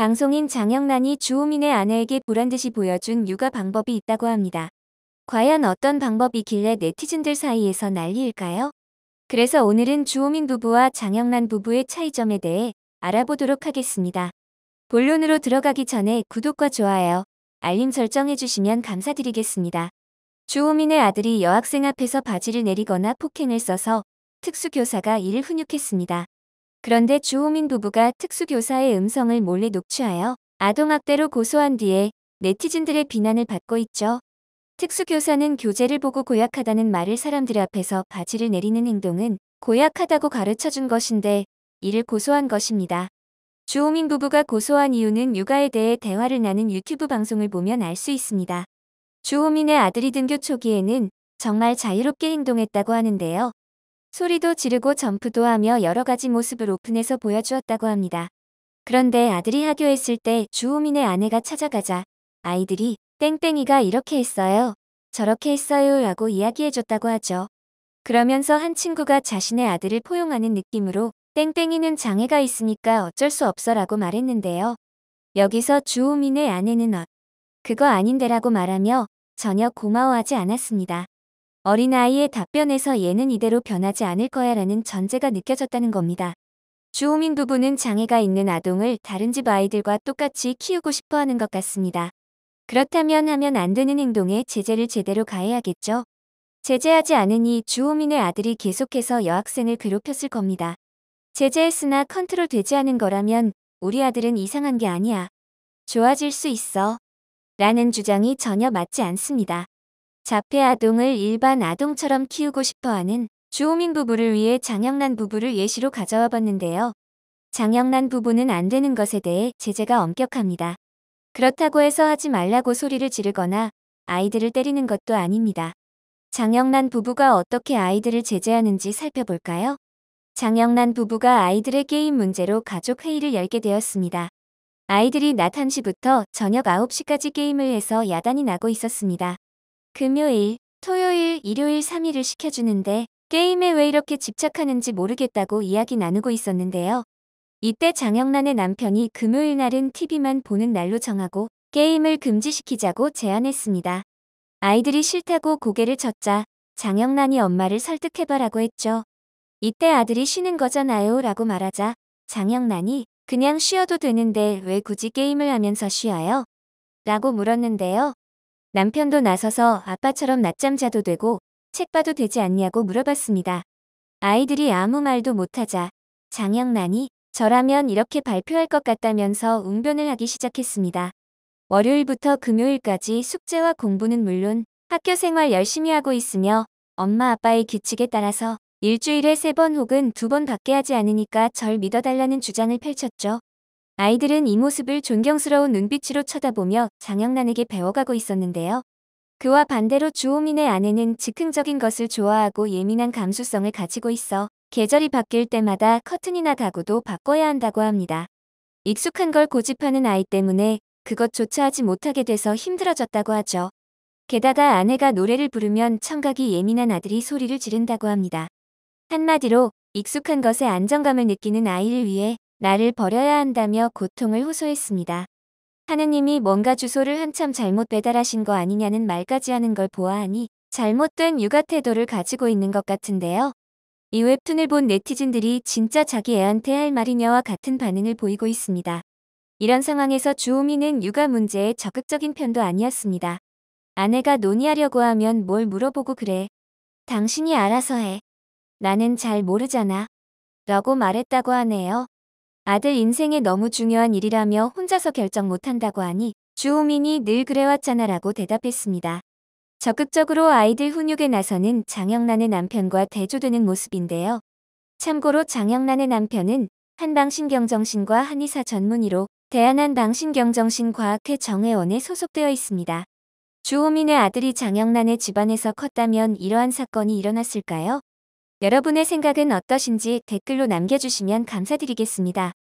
방송인 장영란이 주호민의 아내에게 보란듯이 보여준 육아 방법이 있다고 합니다. 과연 어떤 방법이길래 네티즌들 사이에서 난리일까요? 그래서 오늘은 주호민 부부와 장영란 부부의 차이점에 대해 알아보도록 하겠습니다. 본론으로 들어가기 전에 구독과 좋아요, 알림 설정해주시면 감사드리겠습니다. 주호민의 아들이 여학생 앞에서 바지를 내리거나 폭행을 써서 특수교사가 이를 훈육했습니다. 그런데 주호민 부부가 특수교사의 음성을 몰래 녹취하여 아동학대로 고소한 뒤에 네티즌들의 비난을 받고 있죠. 특수교사는 교재를 보고 고약하다는 말을 사람들 앞에서 바지를 내리는 행동은 고약하다고 가르쳐준 것인데 이를 고소한 것입니다. 주호민 부부가 고소한 이유는 육아에 대해 대화를 나눈 유튜브 방송을 보면 알 수 있습니다. 주호민의 아들이 등교 초기에는 정말 자유롭게 행동했다고 하는데요. 소리도 지르고 점프도 하며 여러 가지 모습을 오픈해서 보여주었다고 합니다. 그런데 아들이 하교했을 때 주호민의 아내가 찾아가자 아이들이 땡땡이가 이렇게 했어요. 저렇게 했어요 라고 이야기해줬다고 하죠. 그러면서 한 친구가 자신의 아들을 포용하는 느낌으로 땡땡이는 장애가 있으니까 어쩔 수 없어 라고 말했는데요. 여기서 주호민의 아내는 엇. 어, 그거 아닌데라고 말하며 전혀 고마워하지 않았습니다. 어린아이의 답변에서 얘는 이대로 변하지 않을 거야 라는 전제가 느껴졌다는 겁니다. 주호민 부부는 장애가 있는 아동을 다른 집 아이들과 똑같이 키우고 싶어 하는 것 같습니다. 그렇다면 하면 안 되는 행동에 제재를 제대로 가해야겠죠. 제재하지 않으니 주호민의 아들이 계속해서 여학생을 괴롭혔을 겁니다. 제재했으나 컨트롤 되지 않은 거라면 우리 아들은 이상한 게 아니야. 좋아질 수 있어. 라는 주장이 전혀 맞지 않습니다. 자폐 아동을 일반 아동처럼 키우고 싶어하는 주호민 부부를 위해 장영란 부부를 예시로 가져와 봤는데요. 장영란 부부는 안 되는 것에 대해 제재가 엄격합니다. 그렇다고 해서 하지 말라고 소리를 지르거나 아이들을 때리는 것도 아닙니다. 장영란 부부가 어떻게 아이들을 제재하는지 살펴볼까요? 장영란 부부가 아이들의 게임 문제로 가족 회의를 열게 되었습니다. 아이들이 낮 1시부터 저녁 9시까지 게임을 해서 야단이 나고 있었습니다. 금요일, 토요일, 일요일 3일을 시켜주는데 게임에 왜 이렇게 집착하는지 모르겠다고 이야기 나누고 있었는데요. 이때 장영란의 남편이 금요일 날은 TV만 보는 날로 정하고 게임을 금지시키자고 제안했습니다. 아이들이 싫다고 고개를 쳤자 장영란이 엄마를 설득해봐라고 했죠. 이때 아들이 쉬는 거잖아요 라고 말하자 장영란이 그냥 쉬어도 되는데 왜 굳이 게임을 하면서 쉬어요? 라고 물었는데요. 남편도 나서서 아빠처럼 낮잠 자도 되고 책 봐도 되지 않냐고 물어봤습니다. 아이들이 아무 말도 못하자 장영란이 저라면 이렇게 발표할 것 같다면서 웅변을 하기 시작했습니다. 월요일부터 금요일까지 숙제와 공부는 물론 학교 생활 열심히 하고 있으며 엄마 아빠의 규칙에 따라서 일주일에 세 번 혹은 두번 밖에 하지 않으니까 절 믿어달라는 주장을 펼쳤죠. 아이들은 이 모습을 존경스러운 눈빛으로 쳐다보며 장영란에게 배워가고 있었는데요. 그와 반대로 주호민의 아내는 즉흥적인 것을 좋아하고 예민한 감수성을 가지고 있어 계절이 바뀔 때마다 커튼이나 가구도 바꿔야 한다고 합니다. 익숙한 걸 고집하는 아이 때문에 그것조차 하지 못하게 돼서 힘들어졌다고 하죠. 게다가 아내가 노래를 부르면 청각이 예민한 아들이 소리를 지른다고 합니다. 한마디로 익숙한 것에 안정감을 느끼는 아이를 위해 나를 버려야 한다며 고통을 호소했습니다. 하느님이 뭔가 주소를 한참 잘못 배달하신 거 아니냐는 말까지 하는 걸 보아하니 잘못된 육아 태도를 가지고 있는 것 같은데요. 이 웹툰을 본 네티즌들이 진짜 자기 애한테 할 말이냐와 같은 반응을 보이고 있습니다. 이런 상황에서 주호미는 육아 문제에 적극적인 편도 아니었습니다. 아내가 논의하려고 하면 뭘 물어보고 그래. 당신이 알아서 해. 나는 잘 모르잖아. 라고 말했다고 하네요. 아들 인생에 너무 중요한 일이라며 혼자서 결정 못한다고 하니 주호민이 늘 그래왔잖아 라고 대답했습니다. 적극적으로 아이들 훈육에 나서는 장영란의 남편과 대조되는 모습인데요. 참고로 장영란의 남편은 한방신경정신과 한의사 전문의로 대한한방신경정신과학회 정회원에 소속되어 있습니다. 주호민의 아들이 장영란의 집안에서 컸다면 이러한 사건이 일어났을까요? 여러분의 생각은 어떠신지 댓글로 남겨주시면 감사드리겠습니다.